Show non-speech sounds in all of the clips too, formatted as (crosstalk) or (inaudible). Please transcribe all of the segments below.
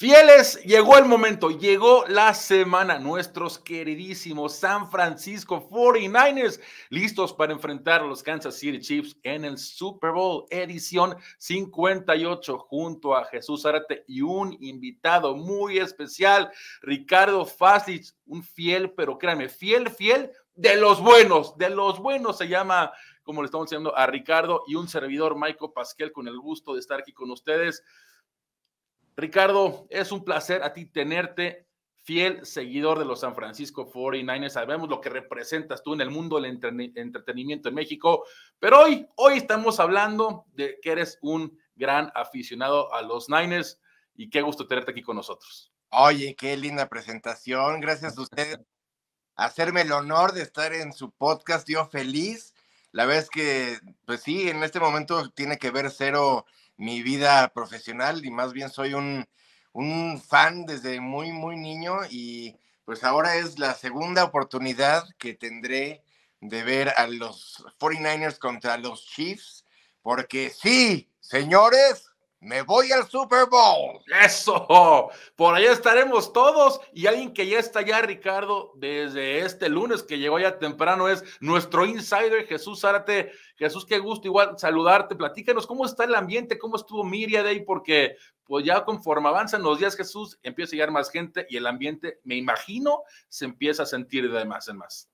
Fieles, llegó el momento, llegó la semana. Nuestros queridísimos San Francisco 49ers, listos para enfrentar a los Kansas City Chiefs en el Super Bowl edición 58, junto a Jesús Arate y un invitado muy especial, Ricardo Fasich, un fiel, pero créanme, fiel, fiel de los buenos, de los buenos se llama, como le estamos diciendo a Ricardo y un servidor, Michael Pasquel, con el gusto de estar aquí con ustedes. Ricardo, es un placer a ti tenerte, fiel seguidor de los San Francisco 49ers. Sabemos lo que representas tú en el mundo del entretenimiento en México, pero hoy, hoy estamos hablando de que eres un gran aficionado a los Niners y qué gusto tenerte aquí con nosotros. Oye, qué linda presentación. Gracias a ustedes. (laughs) Hacerme el honor de estar en su podcast, yo feliz. La vez que, pues sí, en este momento tiene que ver cero mi vida profesional y más bien soy un, fan desde muy, muy niño y pues ahora es la segunda oportunidad que tendré de ver a los 49ers contra los Chiefs, porque sí, señores, me voy al Super Bowl. Eso. Por allá estaremos todos. Y alguien que ya está allá, Ricardo, desde este lunes que llegó ya temprano, es nuestro insider Jesús Zárate. Jesús, qué gusto igual saludarte. Platícanos cómo está el ambiente, cómo estuvo Miria ahí porque pues ya conforme avanzan los días, Jesús, empieza a llegar más gente y el ambiente, me imagino, se empieza a sentir de más en más.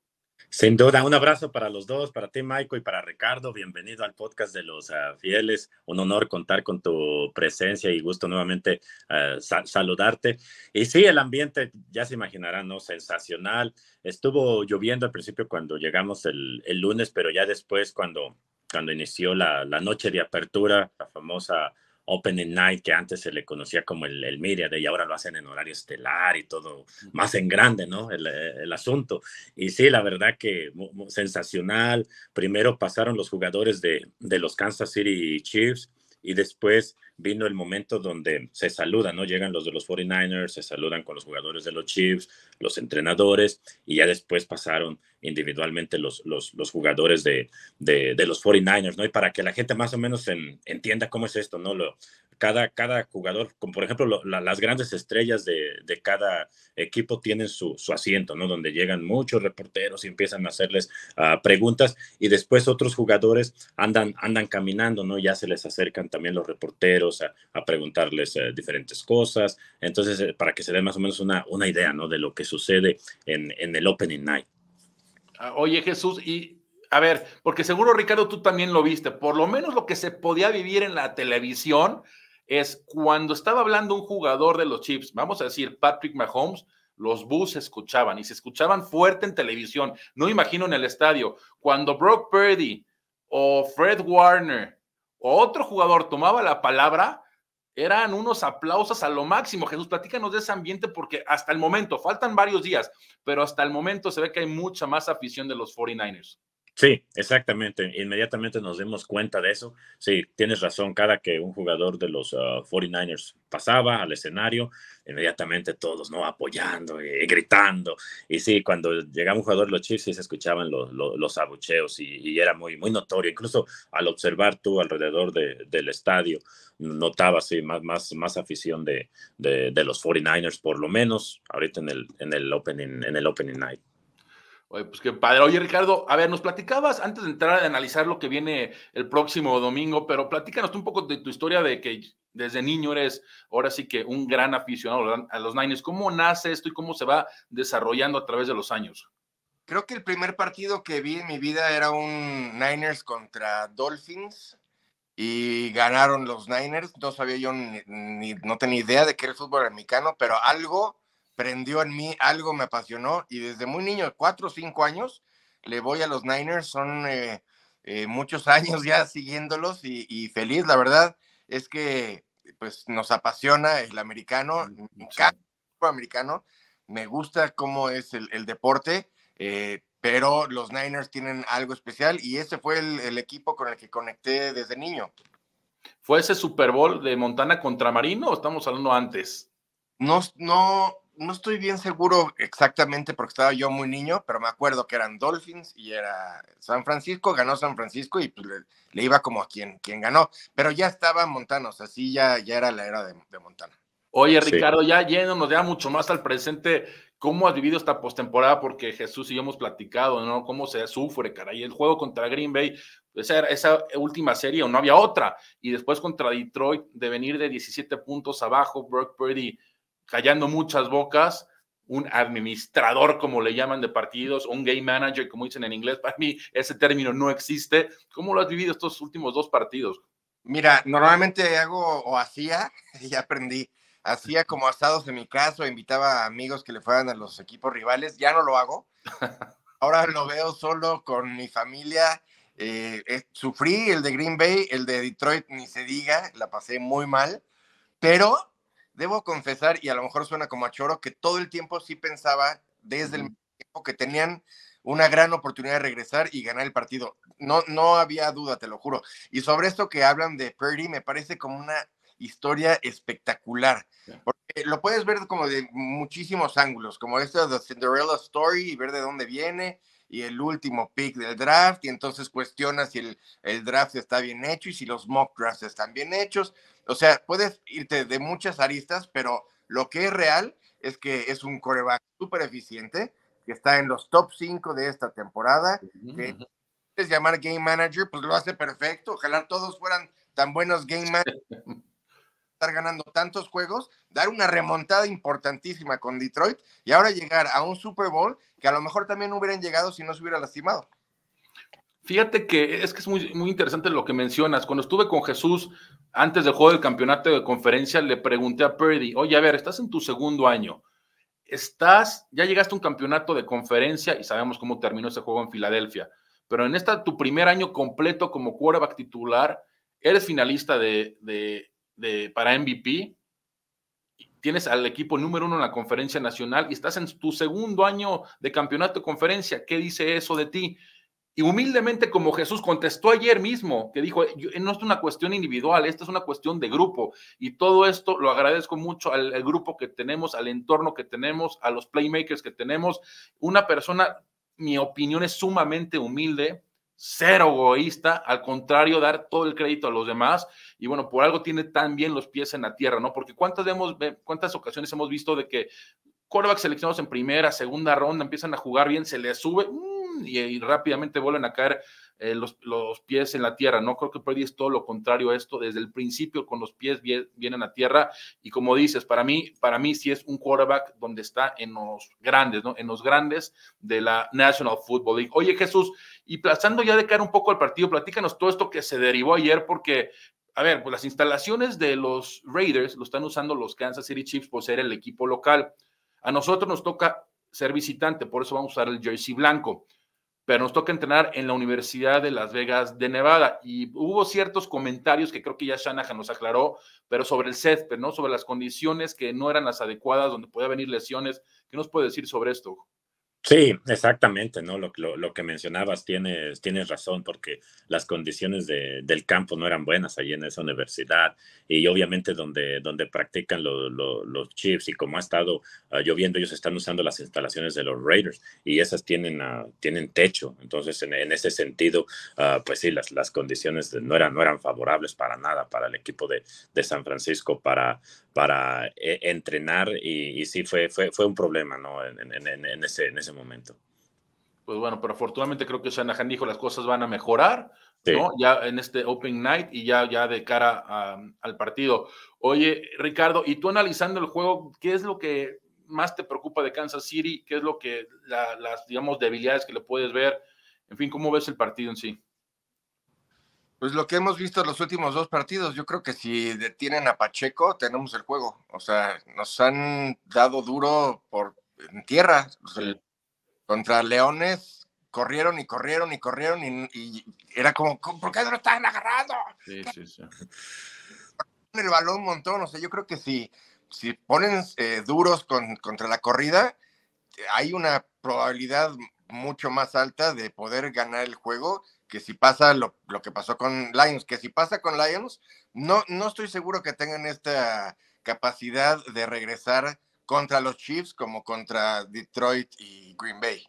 Sin duda, un abrazo para los dos, para ti, Michael, y para Ricardo. Bienvenido al podcast de los ah, fieles. Un honor contar con tu presencia y gusto nuevamente ah, saludarte. Y sí, el ambiente, ya se imaginarán, ¿no? Sensacional. Estuvo lloviendo al principio cuando llegamos el, lunes, pero ya después, cuando, cuando inició la, la noche de apertura, la famosa Opening Night, que antes se le conocía como el, el Media y ahora lo hacen en horario estelar y todo, más en grande, ¿no? Eh, el, asunto. Y sí, la verdad que sensacional. Primero pasaron los jugadores de, de los Kansas City Chiefs y después vino el momento donde se saludan, ¿no? Llegan los de los 49ers, se saludan con los jugadores de los Chiefs, los entrenadores, y ya después pasaron individualmente los, los, jugadores de, de, los 49ers, ¿no? Y para que la gente más o menos entienda cómo es esto, ¿no? Lo, cada, cada jugador, como por ejemplo las grandes estrellas de, de, cada equipo tienen su, su asiento, ¿no? Donde llegan muchos reporteros y empiezan a hacerles ah, preguntas y después otros jugadores andan, andan caminando, ¿no? Ya se les acercan también los reporteros a, preguntarles eh, diferentes cosas. Entonces, eh, para que se dé más o menos una, una idea, ¿no? De lo que sucede en, en el Opening Night. Ah, oye, Jesús, y a ver, porque seguro, Ricardo, tú también lo viste, por lo menos lo que se podía vivir en la televisión es cuando estaba hablando un jugador de los Chips, vamos a decir Patrick Mahomes, los bus se escuchaban y se escuchaban fuerte en televisión, no imagino en el estadio, cuando Brock Purdy o Fred Warner otro jugador tomaba la palabra, eran unos aplausos a lo máximo. Jesús, platícanos de ese ambiente porque hasta el momento, faltan varios días, pero hasta el momento se ve que hay mucha más afición de los 49ers. Sí, exactamente. Inmediatamente nos dimos cuenta de eso. Sí, tienes razón. Cada que un jugador de los 49ers ah, pasaba al escenario, inmediatamente todos, ¿no? Apoyando y, gritando. Y sí, cuando llegaba un jugador de los Chiefs, sí se escuchaban los, abucheos y, era muy, muy notorio. Incluso al observar tú alrededor del estadio, notabas sí, más, más, más afición de, de, los 49ers, por lo menos ahorita en el, en el, opening, en el opening night pues qué padre. Oye, Ricardo, a ver, nos platicabas antes de entrar a analizar lo que viene el próximo domingo, pero platícanos tú un poco de tu historia de que desde niño eres ahora sí que un gran aficionado a los Niners. ¿Cómo nace esto y cómo se va desarrollando a través de los años? Creo que el primer partido que vi en mi vida era un Niners contra Dolphins y ganaron los Niners. No sabía yo ni, no tenía idea de qué era el fútbol americano, pero algo prendió en mí, algo me apasionó y desde muy niño, cuatro o cinco años, le voy a los Niners, son eh, eh, muchos (laughs) años ya siguiéndolos y, feliz, la verdad es que pues nos apasiona el americano, el equipo americano, me gusta cómo es el, deporte, eh, pero los Niners tienen algo especial y ese fue el, el equipo con el que conecté desde niño. ¿Fue ese Super Bowl de Montana contra Marino o estamos hablando antes? No, no, no estoy bien seguro exactamente porque estaba yo muy niño, pero me acuerdo que eran Dolphins y era San Francisco, ganó San Francisco y pues le, iba como a quien, quien ganó, pero ya estaba Montana, o sea, ya, ya era la era de, de Montana. Oye, Ricardo, ya lleno, nos da mucho más al presente, ¿cómo has vivido esta postemporada? Porque Jesús y yo hemos platicado, ¿no? ¿Cómo se sufre, caray? El juego contra Green Bay, esa, esa última serie, o no había otra, y después contra Detroit, de venir de 17 puntos abajo, Brock Purdy callando muchas bocas, un administrador, como le llaman de partidos, un game manager, como dicen en inglés, para mí ese término no existe. ¿Cómo lo has vivido estos últimos dos partidos? Mira, normalmente hago o hacía, (laughs) y aprendí, hacía como asados en mi caso, invitaba a amigos que le fueran a los equipos rivales, ya no lo hago. (laughs) Ahora lo veo solo con mi familia. Eh, eh, sufrí el de Green Bay, el de Detroit, ni se diga, la pasé muy mal, pero debo confesar, y a lo mejor suena como a choro, que todo el tiempo sí pensaba desde el tiempo que tenían una gran oportunidad de regresar y ganar el partido. No, no había duda, te lo juro. Y sobre esto que hablan de Purdy, me parece como una historia espectacular. Porque lo puedes ver como de muchísimos ángulos, como esta de Cinderella Story y ver de dónde viene, y el último pick del draft, y entonces cuestiona si el, el draft está bien hecho y si los mock drafts están bien hechos. O sea, puedes irte de muchas aristas, pero lo que es real es que es un coreback súper eficiente, que está en los top 5 de esta temporada, que es llamar game manager, pues lo hace perfecto. Ojalá todos fueran tan buenos game managers (laughs) estar ganando tantos juegos, dar una remontada importantísima con Detroit y ahora llegar a un Super Bowl que a lo mejor también hubieran llegado si no se hubiera lastimado. Fíjate que es que es muy, muy interesante lo que mencionas. Cuando estuve con Jesús antes del juego del campeonato de conferencia, le pregunté a Purdy, oye, a ver, estás en tu segundo año, estás, ya llegaste a un campeonato de conferencia y sabemos cómo terminó ese juego en Filadelfia, pero en esta tu primer año completo como quarterback titular, eres finalista de para MVP, tienes al equipo número uno en la conferencia nacional y estás en tu segundo año de campeonato de conferencia. ¿Qué dice eso de ti? Y humildemente, como Jesús contestó ayer mismo, que dijo, no es una cuestión individual, esta es una cuestión de grupo. Y todo esto lo agradezco mucho al grupo que tenemos, al entorno que tenemos, a los playmakers que tenemos. Una persona, mi opinión es sumamente humilde, ser egoísta, al contrario, dar todo el crédito a los demás. Y bueno, por algo tiene tan bien los pies en la tierra, ¿no? Porque cuántas, hemos, cuántas ocasiones hemos visto de que corebacks seleccionados en primera, segunda ronda, empiezan a jugar bien, se les sube y, rápidamente vuelven a caer eh, los, pies en la tierra, ¿no? Creo que Brady es todo lo contrario a esto, desde el principio con los pies vienen a tierra y como dices, para mí, para mí sí es un quarterback donde está en los grandes, ¿no? En los grandes de la National Football League. Oye Jesús, y pasando ya de caer un poco al partido, platícanos todo esto que se derivó ayer porque a ver, pues las instalaciones de los Raiders lo están usando los Kansas City Chiefs por ser el equipo local. A nosotros nos toca ser visitante, por eso vamos a usar el jersey blanco pero nos toca entrenar en la Universidad de Las Vegas de Nevada. Y hubo ciertos comentarios que creo que ya Shanahan nos aclaró, pero sobre el césped, ¿no? Sobre las condiciones que no eran las adecuadas, donde podía venir lesiones. ¿Qué nos puede decir sobre esto? Sí, exactamente, ¿no? Lo, lo, lo, que mencionabas, tienes, tienes razón, porque las condiciones de, del campo no eran buenas allí en esa universidad y obviamente donde, donde practican los chips y como ha estado ah, lloviendo, ellos están usando las instalaciones de los Raiders y esas tienen, ah, tienen techo. Entonces, en, ese sentido, ah, pues sí, las, las condiciones no eran, no eran favorables para nada para el equipo de, de San Francisco para, para e-, entrenar y, sí fue, fue, fue un problema ¿no? en, ese, en ese momento. Pues bueno, pero afortunadamente creo que Shanahan dijo las cosas van a mejorar, Ya en este Open Night y ya, ya de cara um, al partido. Oye, Ricardo, y tú analizando el juego, ¿qué es lo que más te preocupa de Kansas City? ¿Qué es lo que las, digamos, debilidades que le puedes ver? En fin, ¿cómo ves el partido en sí? Pues lo que hemos visto en los últimos dos partidos, yo creo que si detienen a Pacheco, tenemos el juego. O sea, nos han dado duro por en tierra. Contra Leones, corrieron y corrieron y corrieron y, era como, ¿por qué no lo estaban agarrando? Sí, sí, sí. (laughs) El balón un montón. O sea, yo creo que si, si ponen eh, duros contra la corrida, hay una probabilidad mucho más alta de poder ganar el juego que si pasa lo, que pasó con Lions, que si pasa con Lions, no, no estoy seguro que tengan esta capacidad de regresar contra los Chiefs como contra Detroit y Green Bay.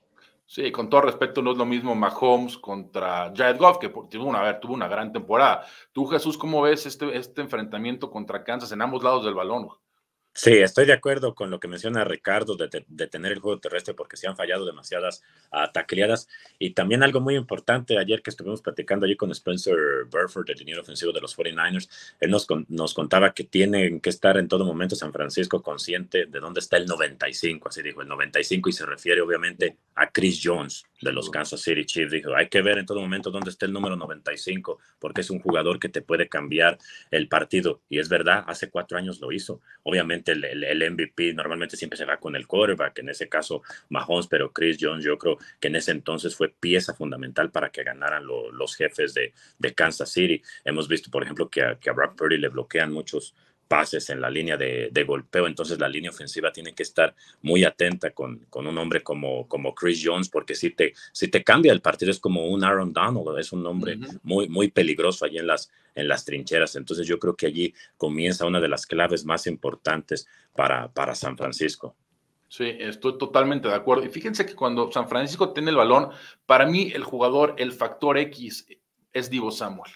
Sí, con todo respeto, no es lo mismo Mahomes contra Jared Goff, que tuvo una, una gran temporada. Tú, Jesús, ¿cómo ves este, este enfrentamiento contra Kansas en ambos lados del balón? Sí, estoy de acuerdo con lo que menciona Ricardo de, tener el juego terrestre porque se han fallado demasiadas uh, Y también algo muy importante, ayer que estuvimos platicando allí con Spencer Burford, el dinero ofensivo de los 49ers, él nos, nos contaba que tienen que estar en todo momento San Francisco consciente de dónde está el 95, así dijo, el 95 y se refiere obviamente a Chris Jones, de los Kansas City Chiefs. Dijo, hay que ver en todo momento dónde está el número 95, porque es un jugador que te puede cambiar el partido. Y es verdad, hace cuatro años lo hizo. Obviamente el, MVP normalmente siempre se va con el quarterback, en ese caso Mahomes, pero Chris Jones yo creo que en ese entonces fue pieza fundamental para que ganaran los jefes de, de, Kansas City. Hemos visto, por ejemplo, que a, que a Brock Purdy le bloquean muchos pases en la línea de, golpeo, entonces la línea ofensiva tiene que estar muy atenta con, con un hombre como, como Chris Jones, porque si te, si te cambia el partido es como un Aaron Donald, es un hombre muy, muy peligroso allí en las, en las trincheras, entonces yo creo que allí comienza una de las claves más importantes para, para San Francisco. Sí, estoy totalmente de acuerdo. Y fíjense que cuando San Francisco tiene el balón, para mí el jugador, el factor X es Divo Samuel.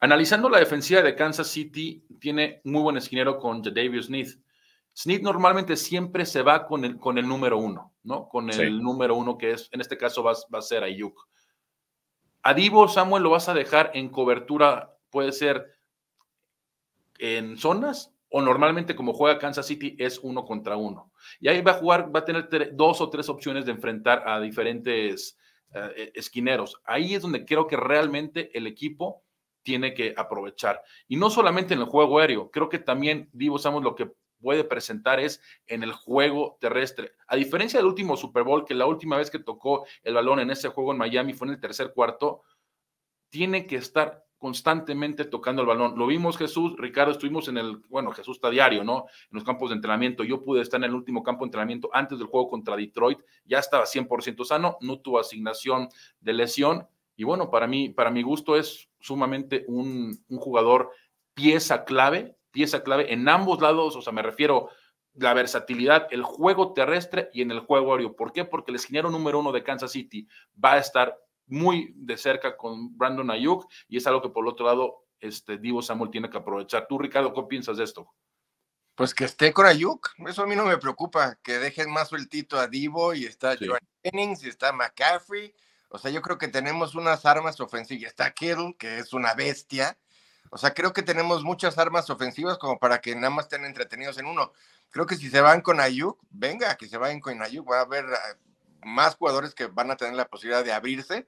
Analizando la defensiva de Kansas City, tiene muy buen esquinero con Jadavius Smith. Smith normalmente siempre se va con el, con el número uno, ¿no? Con el número uno que es, en este caso va, a ser Ayuk. A Divo Samuel lo vas a dejar en cobertura, puede ser en zonas o normalmente como juega Kansas City es uno contra uno. Y ahí va a jugar, va a tener dos o tres opciones de enfrentar a diferentes eh, esquineros. Ahí es donde creo que realmente el equipo tiene que aprovechar. Y no solamente en el juego aéreo, creo que también Divo lo que puede presentar es en el juego terrestre. A diferencia del último Super Bowl, que la última vez que tocó el balón en ese juego en Miami fue en el tercer cuarto, tiene que estar constantemente tocando el balón. Lo vimos Jesús, Ricardo, estuvimos en el, bueno, Jesús está diario, ¿no? En los campos de entrenamiento. Yo pude estar en el último campo de entrenamiento antes del juego contra Detroit, ya estaba 100% sano, no tuvo asignación de lesión, y bueno, para mí, para mi gusto es sumamente un, jugador pieza clave, pieza clave en ambos lados, o sea, me refiero la versatilidad, el juego terrestre y en el juego aéreo. ¿Por qué? Porque el esquinero número uno de Kansas City va a estar muy de cerca con Brandon Ayuk y es algo que por el otro lado este Divo Samuel tiene que aprovechar. Tú, Ricardo, ¿qué piensas de esto? Pues que esté con Ayuk, eso a mí no me preocupa, que dejen más sueltito a Divo y está Joan Jennings y está McCaffrey o sea, yo creo que tenemos unas armas ofensivas. Está Kittle, que es una bestia. O sea, creo que tenemos muchas armas ofensivas como para que nada más estén entretenidos en uno. Creo que si se van con Ayuk, venga, que se vayan con Ayuk. Va a haber ah, más jugadores que van a tener la posibilidad de abrirse.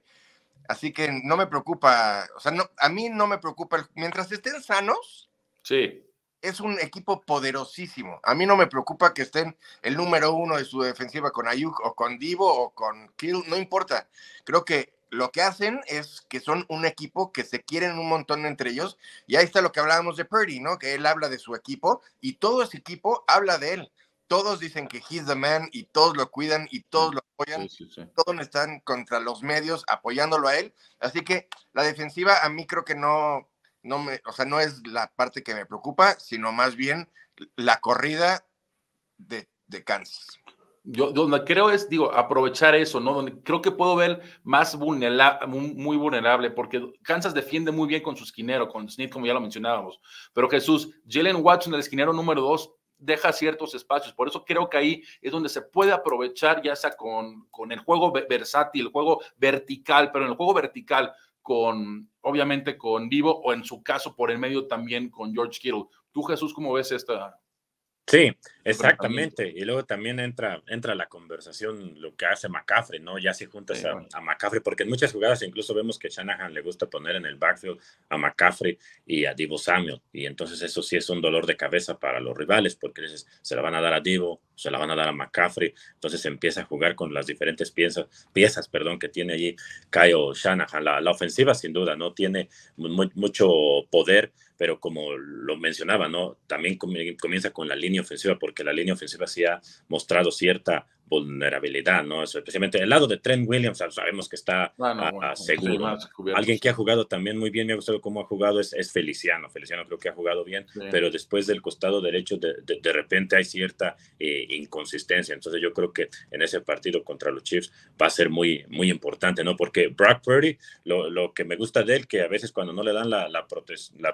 Así que no me preocupa, o sea, no, a mí no me preocupa. Mientras estén sanos, sí es un equipo poderosísimo. A mí no me preocupa que estén el número uno de su defensiva con Ayuk o con Divo o con Kill, no importa. Creo que lo que hacen es que son un equipo que se quieren un montón entre ellos. Y ahí está lo que hablábamos de Purdy, ¿no? Que él habla de su equipo y todo ese equipo habla de él. Todos dicen que he's the man y todos lo cuidan y todos lo apoyan. todos están contra los medios apoyándolo a él. Así que la defensiva a mí creo que no, no me, o sea, no es la parte que me preocupa, sino más bien la corrida de, de Kansas. Yo, donde creo es, digo, aprovechar eso, ¿no? Donde creo que puedo ver más vulnerable, muy vulnerable, porque Kansas defiende muy bien con su esquinero, con Smith, como ya lo mencionábamos. Pero Jesús, Jalen Watson, el esquinero número dos, deja ciertos espacios. Por eso creo que ahí es donde se puede aprovechar, ya sea con, con el juego versátil, el juego vertical, pero en el juego vertical, con, obviamente, con Divo o en su caso, por el medio también con George Kittle. Tú, Jesús, ¿cómo ves esta? Sí, este exactamente. Y luego también entra, entra la conversación, lo que hace McCaffrey, ¿no? Ya si juntas a, McCaffrey, porque en muchas jugadas incluso vemos que Shanahan le gusta poner en el backfield a McCaffrey y a Divo Samuel. Y entonces eso sí es un dolor de cabeza para los rivales, porque se la van a dar a Divo, se la van a dar a McCaffrey, entonces empieza a jugar con las diferentes piezas, piezas perdón, que tiene allí Kyle Shanahan. La, ofensiva sin duda no tiene mucho poder, pero como lo mencionaba, ¿no? también comienza con la línea ofensiva, porque la línea ofensiva sí ha mostrado cierta vulnerabilidad, ¿no? especialmente el lado de Trent Williams, sabemos que está ah, seguro. Alguien que ha jugado también muy bien, me ha gustado cómo ha jugado, es, Feliciano. Feliciano creo que ha jugado bien, pero después del costado derecho de, repente hay cierta eh, inconsistencia. Entonces yo creo que en ese partido contra los Chiefs va a ser muy, muy importante, ¿no? Porque Brock Purdy, lo, que me gusta de él, que a veces cuando no le dan la, la,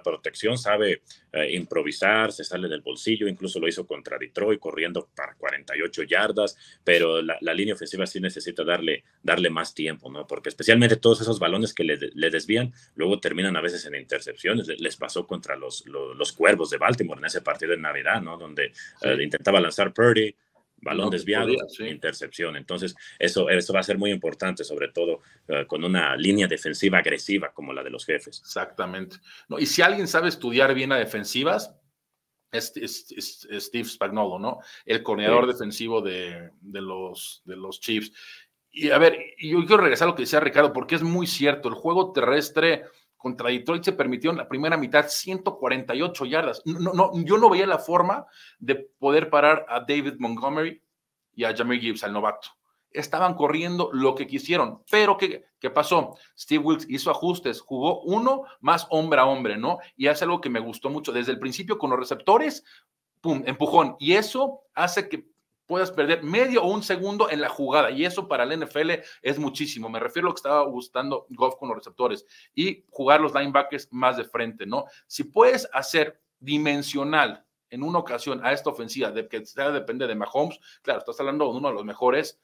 protección sabe eh, improvisar, se sale del bolsillo, incluso lo hizo contra Detroit corriendo para 48 yardas pero la, línea ofensiva sí necesita darle, darle más tiempo, ¿no? Porque especialmente todos esos balones que le, desvían, luego terminan a veces en intercepciones. Les pasó contra los, los, cuervos de Baltimore en ese partido de Navidad, ¿no? Donde eh, intentaba lanzar Purdy, balón desviado, intercepción. Entonces, eso, eso va a ser muy importante, sobre todo eh, con una línea defensiva agresiva como la de los jefes. Exactamente. No, y si alguien sabe estudiar bien a defensivas, Steve Spagnolo, ¿no? El coordinador defensivo de, los, Chiefs. Y a ver, yo quiero regresar a lo que decía Ricardo, porque es muy cierto, el juego terrestre contra Detroit se permitió en la primera mitad 148 yardas. No, no, yo no veía la forma de poder parar a David Montgomery y a Jamie Gibbs, al novato estaban corriendo lo que quisieron. Pero ¿qué, ¿qué, pasó? Steve Wilkes hizo ajustes, jugó uno más hombre a hombre, ¿no? Y hace algo que me gustó mucho. Desde el principio con los receptores, ¡pum!, empujón. Y eso hace que puedas perder medio o un segundo en la jugada. Y eso para el NFL es muchísimo. Me refiero a lo que estaba gustando Goff con los receptores y jugar los linebackers más de frente, ¿no? Si puedes hacer dimensional en una ocasión a esta ofensiva, de que depende de Mahomes, claro, estás hablando de uno de los mejores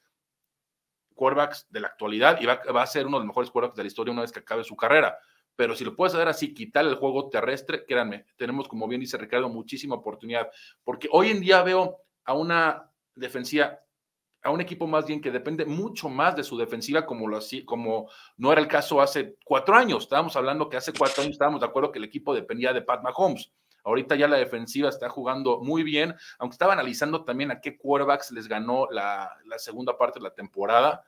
quarterbacks de la actualidad y va, a ser uno de los mejores quarterbacks de la historia una vez que acabe su carrera. Pero si lo puedes hacer así, quitar el juego terrestre, créanme, tenemos, como bien dice Ricardo, muchísima oportunidad. Porque hoy en día veo a una defensiva, a un equipo más bien que depende mucho más de su defensiva, como, lo, como no era el caso hace cuatro años. Estábamos hablando que hace cuatro años estábamos de acuerdo que el equipo dependía de Pat Mahomes. Ahorita ya la defensiva está jugando muy bien, aunque estaba analizando también a qué quarterbacks les ganó la, la, segunda parte de la temporada.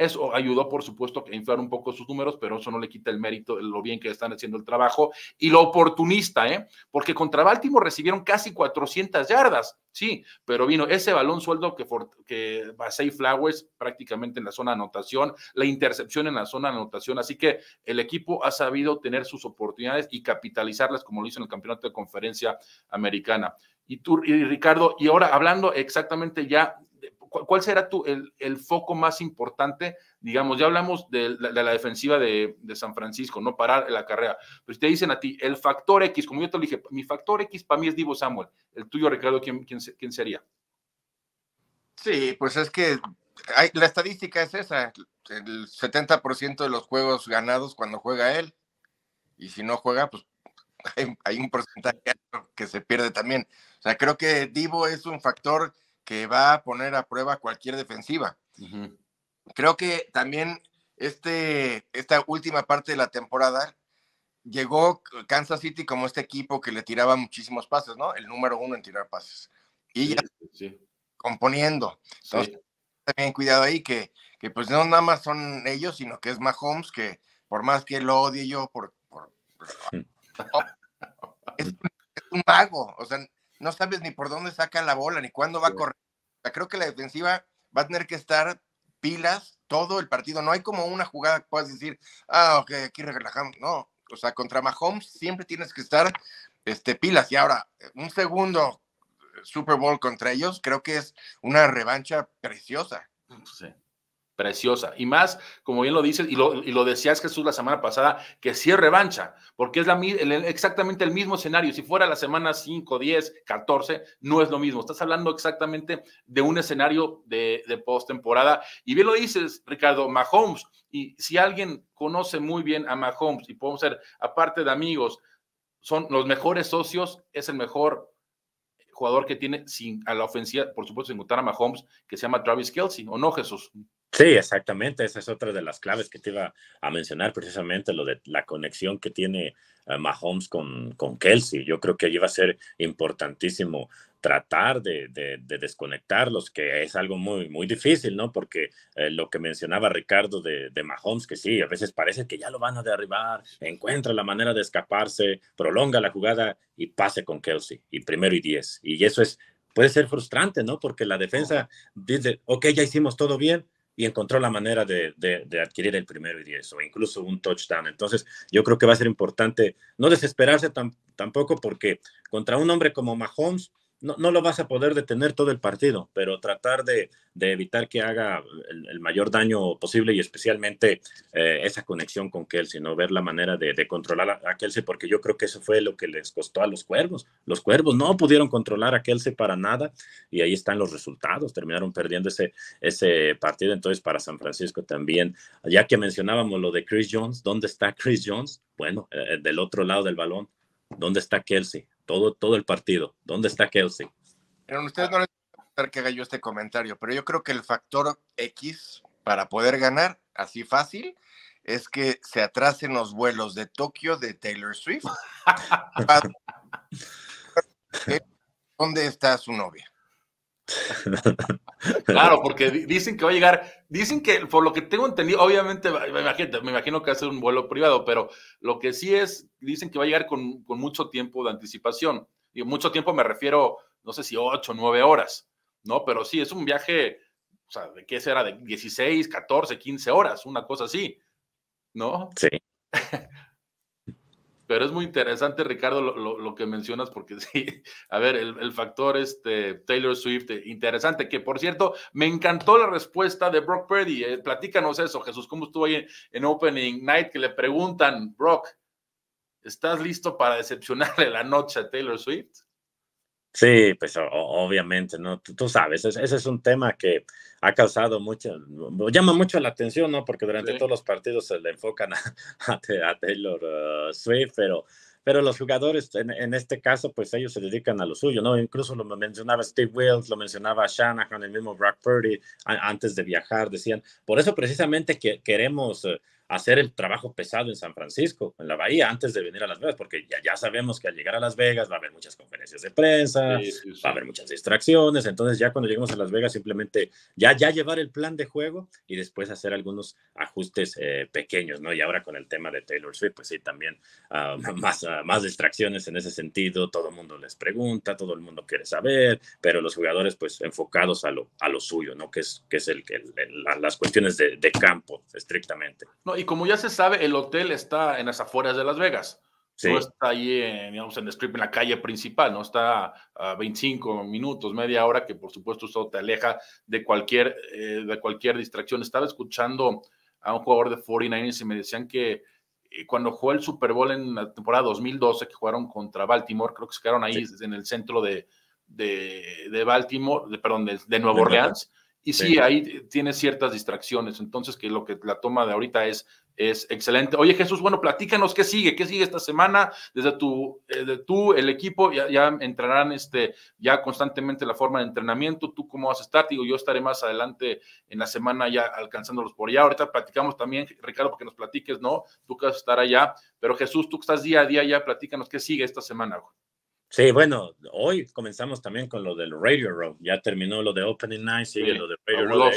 Eso ayudó, por supuesto, a inflar un poco sus números, pero eso no le quita el mérito de lo bien que están haciendo el trabajo y lo oportunista, ¿eh? Porque contra Baltimore recibieron casi 400 yardas, sí, pero vino ese balón sueldo que, que va seis Flowers prácticamente en la zona de anotación, la intercepción en la zona de anotación. Así que el equipo ha sabido tener sus oportunidades y capitalizarlas, como lo hizo en el campeonato de conferencia americana. Y tú, y Ricardo, y ahora hablando exactamente ya ¿Cuál será tu, el, foco más importante? Digamos, ya hablamos de, la, defensiva de, San Francisco, no parar la carrera. Pero si te dicen a ti, el factor X, como yo te lo dije, mi factor X para mí es Divo Samuel. El tuyo, Ricardo, ¿quién, quién, quién sería? Sí, pues es que la estadística es esa. El 70% de los juegos ganados cuando juega él. Y si no juega, pues hay, hay un porcentaje que se pierde también. O sea, creo que Divo es un factor que va a poner a prueba cualquier defensiva. Creo que también este, esta última parte de la temporada llegó Kansas City como este equipo que le tiraba muchísimos pases, ¿no? El número uno en tirar pases. Y ya componiendo. también cuidado ahí que, que, pues no nada más son ellos, sino que es Mahomes, que por más que lo odie yo, por, (laughs) es, un mago, o sea, no sabes ni por dónde saca la bola, ni cuándo va a correr. Creo que la defensiva va a tener que estar pilas todo el partido. No hay como una jugada que puedas decir, ah, ok, aquí relajamos. No, o sea, contra Mahomes siempre tienes que estar este, pilas. Y ahora, un segundo eh, Super Bowl contra ellos, creo que es una revancha preciosa. Pues sí preciosa. Y más, como bien lo dices, y lo, decías Jesús la semana pasada, que sí es revancha, porque es la, exactamente el mismo escenario. Si fuera la semana 5, 10, 14, no es lo mismo. Estás hablando exactamente de un escenario de, post postemporada. Y bien lo dices, Ricardo, Mahomes. Y si alguien conoce muy bien a Mahomes, y podemos ser, aparte de amigos, son los mejores socios, es el mejor jugador que tiene sin, a la ofensiva, por supuesto, sin contar a Mahomes, que se llama Travis Kelsey, ¿o no, Jesús? Sí, exactamente. Esa es otra de las claves que te iba a mencionar, precisamente lo de la conexión que tiene eh, Mahomes con, con Kelsey. Yo creo que allí va a ser importantísimo tratar de, desconectarlos, que es algo muy, muy difícil, ¿no? Porque eh, lo que mencionaba Ricardo de, de, Mahomes, que sí, a veces parece que ya lo van a derribar, encuentra la manera de escaparse, prolonga la jugada y pase con Kelsey, y primero y diez. Y eso es, puede ser frustrante, ¿no? Porque la defensa dice, ok, ya hicimos todo bien, y encontró la manera de, adquirir el primero y diez o incluso un touchdown. Entonces, yo creo que va a ser importante no desesperarse tampoco porque contra un hombre como Mahomes, no, no, lo vas a poder detener todo el partido, pero tratar de, evitar que haga el, mayor daño posible y especialmente eh, esa conexión con Kelsey, ¿no? Ver la manera de, controlar a, Kelsey, porque yo creo que eso fue lo que les costó a los cuervos. Los cuervos no pudieron controlar a Kelsey para nada y ahí están los resultados. Terminaron perdiendo ese, ese partido. Entonces, para San Francisco también, ya que mencionábamos lo de Chris Jones, ¿dónde está Chris Jones? Bueno, eh, del otro lado del balón, ¿dónde está Kelsey? todo, todo el partido. ¿Dónde está Kelsey? Pero ustedes no les que haga yo este comentario, pero yo creo que el factor X para poder ganar así fácil es que se atrasen los vuelos de Tokio de Taylor Swift. (laughs) ¿Dónde está su novia? (laughs) claro, porque dicen que va a llegar, dicen que por lo que tengo entendido, obviamente me imagino, que va a ser un vuelo privado, pero lo que sí es, dicen que va a llegar con, mucho tiempo de anticipación. Y mucho tiempo me refiero, no sé si 8 o 9 horas, ¿no? Pero sí, es un viaje, o sea, ¿de qué será? De 16, 14, 15 horas, una cosa así, ¿no? Sí. (laughs) Pero es muy interesante, Ricardo, lo, que mencionas, porque (laughs) sí, a ver, el, factor este, Taylor Swift, eh, interesante, que por cierto, me encantó la respuesta de Brock Purdy. Eh, platícanos eso, Jesús, ¿cómo estuvo ahí en, en, Opening Night? Que le preguntan, Brock, ¿estás listo para decepcionarle la noche a Taylor Swift? Sí, pues obviamente, ¿no? Tú, sabes, ese es un tema que ha causado mucho, llama mucho la atención, ¿no? Porque durante todos los partidos se le enfocan a, (laughs) Taylor uh, Swift, pero, los jugadores, en, este caso, pues ellos se dedican a lo suyo, ¿no? Incluso lo mencionaba Steve Wills, lo mencionaba Shanahan, el mismo Brock Purdy, antes de viajar, decían, por eso precisamente que queremos... Eh, hacer el trabajo pesado en San Francisco, en la Bahía, antes de venir a Las Vegas, porque ya, ya sabemos que al llegar a Las Vegas va a haber muchas conferencias de prensa, va a haber muchas distracciones, entonces ya cuando lleguemos a Las Vegas simplemente ya, ya llevar el plan de juego y después hacer algunos ajustes eh, pequeños, ¿no? Y ahora con el tema de Taylor Swift, pues sí, también ah, (laughs) más, ah, más distracciones en ese sentido, todo el mundo les pregunta, todo el mundo quiere saber, pero los jugadores pues enfocados a lo, a lo suyo, ¿no? Que es, que es el, que las cuestiones de, campo, estrictamente. No, y como ya se sabe, el hotel está en las afueras de Las Vegas. No está ahí, en, digamos, en strip, en la calle principal, ¿no? Está a 25 minutos, media hora, que por supuesto eso te aleja de cualquier, eh, de cualquier distracción. Estaba escuchando a un jugador de 49ers y me decían que eh, cuando jugó el Super Bowl en la temporada 2012, que jugaron contra Baltimore, creo que se quedaron ahí en el centro de, de, de Baltimore, perdón, de, Nueva Orleans. Y sí, ahí tiene ciertas distracciones. Entonces, que lo que la toma de ahorita es, es excelente. Oye, Jesús, bueno, platícanos qué sigue, qué sigue esta semana desde tu, eh, de tú, el equipo, ya, entrarán este, ya constantemente la forma de entrenamiento. Tú, cómo vas a estar, digo, yo estaré más adelante en la semana ya alcanzándolos por allá. Ahorita platicamos también, Ricardo, para que nos platiques, ¿no? Tú que vas a estar allá, pero Jesús, tú que estás día a día ya, platícanos qué sigue esta semana. Sí, bueno, hoy comenzamos también con lo del Radio Row. Ya terminó lo de Opening Night, sigue lo de Radio Row.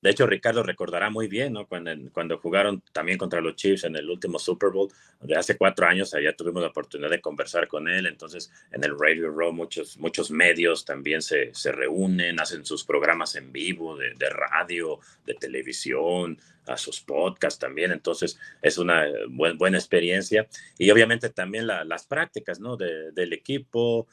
De hecho, Ricardo recordará muy bien, ¿no? Cuando, jugaron también contra los Chiefs en el último Super Bowl de hace cuatro años, allá tuvimos la oportunidad de conversar con él. Entonces, en el Radio Row muchos, muchos medios también se, se reúnen, hacen sus programas en vivo de, de radio, de televisión, a sus podcasts también, entonces es una eh, buena experiencia. Y obviamente también las prácticas ¿no? del equipo,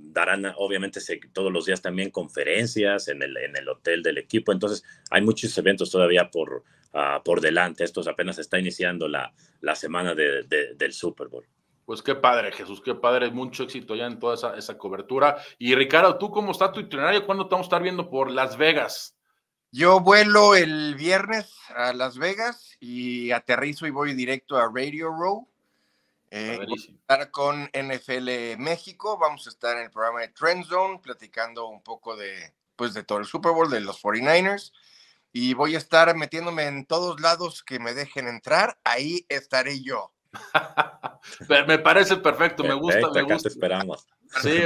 darán obviamente todos los días también conferencias en el, en el hotel del equipo, entonces hay muchos eventos todavía por, ah, por delante, esto apenas está iniciando la, la semana del Super Bowl. Pues qué padre, Jesús, qué padre, mucho éxito ya en toda esa, esa cobertura. Y Ricardo, ¿tú cómo está tu itinerario? ¿Cuándo te vamos a estar viendo por Las Vegas? Yo vuelo el viernes a Las Vegas y aterrizo y voy directo a Radio Row. Eh, estar con NFL México. Vamos a estar en el programa de Trend Zone platicando un poco de, pues, de todo el Super Bowl, de los 49ers. Y voy a estar metiéndome en todos lados que me dejen entrar. Ahí estaré yo. (laughs) me parece perfecto, me gusta, me gusta. esperamos. Sí,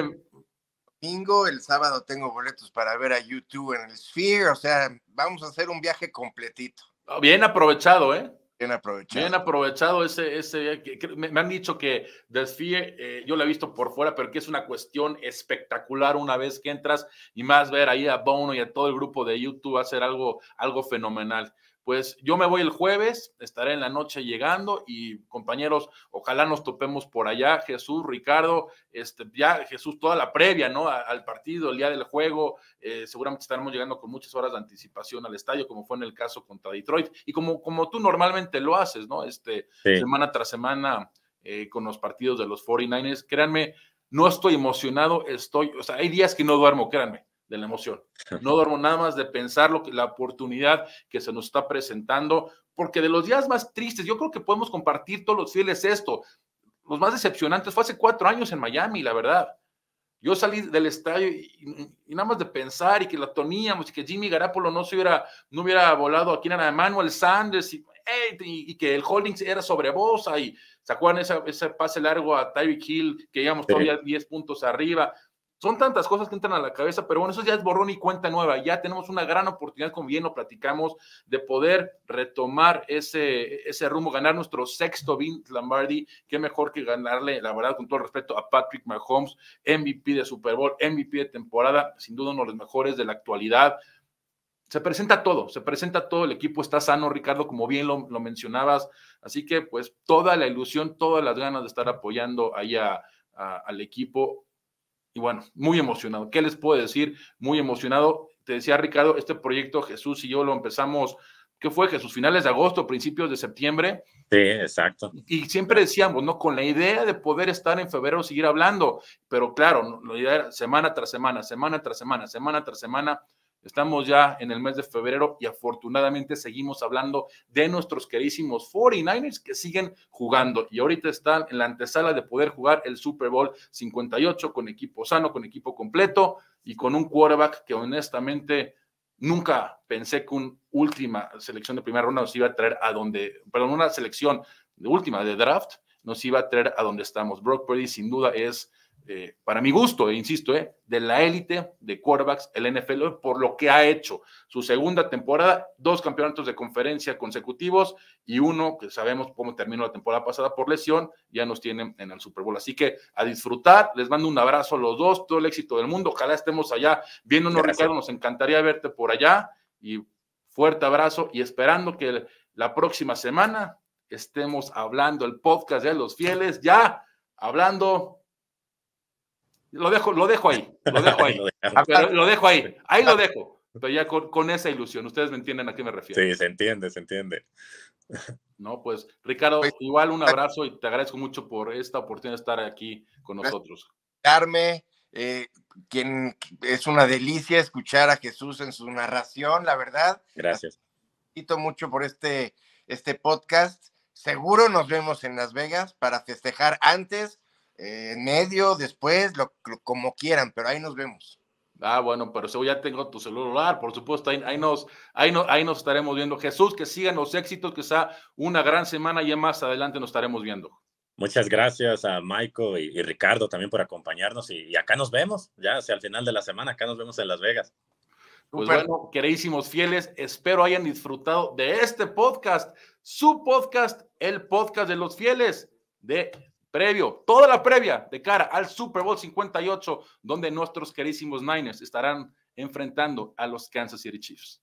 domingo, el sábado tengo boletos para ver a YouTube en el Sphere, o sea, vamos a hacer un viaje completito. Bien aprovechado, ¿eh? Bien aprovechado. Bien aprovechado ese, ese eh, me, han dicho que Desfie, eh, yo lo he visto por fuera, pero que es una cuestión espectacular una vez que entras y más ver ahí a Bono y a todo el grupo de YouTube va a ser algo, algo fenomenal pues yo me voy el jueves, estaré en la noche llegando y compañeros, ojalá nos topemos por allá, Jesús, Ricardo, este, ya Jesús, toda la previa, ¿no? al partido, el día del juego, eh, seguramente estaremos llegando con muchas horas de anticipación al estadio, como fue en el caso contra Detroit, y como, como tú normalmente lo haces, ¿no? Este, Semana tras semana eh, con los partidos de los 49ers, créanme, no estoy emocionado, estoy, o sea, hay días que no duermo, créanme de la emoción. No duermo nada más de pensar lo que, la oportunidad que se nos está presentando, porque de los días más tristes, yo creo que podemos compartir todos los fieles esto. Los más decepcionantes fue hace cuatro años en Miami, la verdad. Yo salí del estadio y, nada más de pensar y que la toníamos y que Jimmy Garapolo no, se hubiera, no hubiera volado aquí nada, Manuel Sanders y, y, que el Holdings era sobre Bosa y se ese, ese pase largo a Tyreek Hill que íbamos todavía 10 puntos arriba. Son tantas cosas que entran a la cabeza, pero bueno, eso ya es borrón y cuenta nueva. Ya tenemos una gran oportunidad, como bien lo platicamos, de poder retomar ese, ese rumbo, ganar nuestro sexto Vince Lombardi. Qué mejor que ganarle, la verdad, con todo respeto, a Patrick Mahomes, MVP de Super Bowl, MVP de temporada, sin duda uno de los mejores de la actualidad se presenta todo, se presenta todo, el equipo está sano, Ricardo, como bien lo, mencionabas, así que pues toda la ilusión, todas las ganas de estar apoyando ahí al equipo y bueno, muy emocionado. ¿Qué les puedo decir? Muy emocionado. Te decía Ricardo, este proyecto Jesús y yo lo empezamos, ¿qué fue Jesús? Finales de agosto, principios de septiembre. Sí, exacto. Y siempre decíamos, ¿no? Con la idea de poder estar en febrero, seguir hablando. Pero claro, la idea era semana tras semana, semana tras semana, semana tras semana Estamos ya en el mes de febrero y afortunadamente seguimos hablando de nuestros querísimos 49ers que siguen jugando y ahorita están en la antesala de poder jugar el Super Bowl 58 con equipo sano, con equipo completo y con un quarterback que honestamente nunca pensé que una última selección de primera ronda nos iba a traer a donde, perdón, una selección de última de draft nos iba a traer a donde estamos. Brock Purdy sin duda es eh, para mi gusto, eh, insisto, eh, de la élite de quarterbacks el NFL por lo que ha hecho. Su segunda temporada, dos campeonatos de conferencia consecutivos y uno que sabemos cómo terminó la temporada pasada por lesión, ya nos tienen en el Super Bowl. Así que a disfrutar, les mando un abrazo a los dos, todo el éxito del mundo. Ojalá estemos allá viéndonos, Ricardo, nos encantaría verte por allá y fuerte abrazo y esperando que la próxima semana estemos hablando el podcast de los fieles, ya hablando lo dejo, lo dejo ahí, lo dejo ahí. (laughs) Ah, lo dejo ahí, ahí lo ah. dejo. Pero ya con, esa ilusión, ustedes me entienden a qué me refiero. Sí, se entiende, se entiende. (laughs) No, pues Ricardo, pues, igual un pues abrazo y te agradezco mucho por esta oportunidad de estar aquí con nosotros. Carmen, eh, es una delicia escuchar a Jesús en su narración, la verdad. Gracias. Quito mucho por este, este podcast. Seguro nos vemos en Las Vegas para festejar antes eh, en medio, después, lo, como quieran, pero ahí nos vemos. Ah, bueno, pero yo ya tengo tu celular, por supuesto, ahí, nos, ahí, nos estaremos viendo. Jesús, que sigan los éxitos, que sea una gran semana y más adelante nos estaremos viendo. Muchas gracias a michael y, Ricardo también por acompañarnos y, acá nos vemos, ya hacia el final de la semana, acá nos vemos en Las Vegas. Pues bueno, queridísimos fieles, espero hayan disfrutado de este podcast, su podcast, el podcast de los fieles de previo, toda la previa de cara al Super Bowl 58, donde nuestros querísimos Niners estarán enfrentando a los Kansas City Chiefs.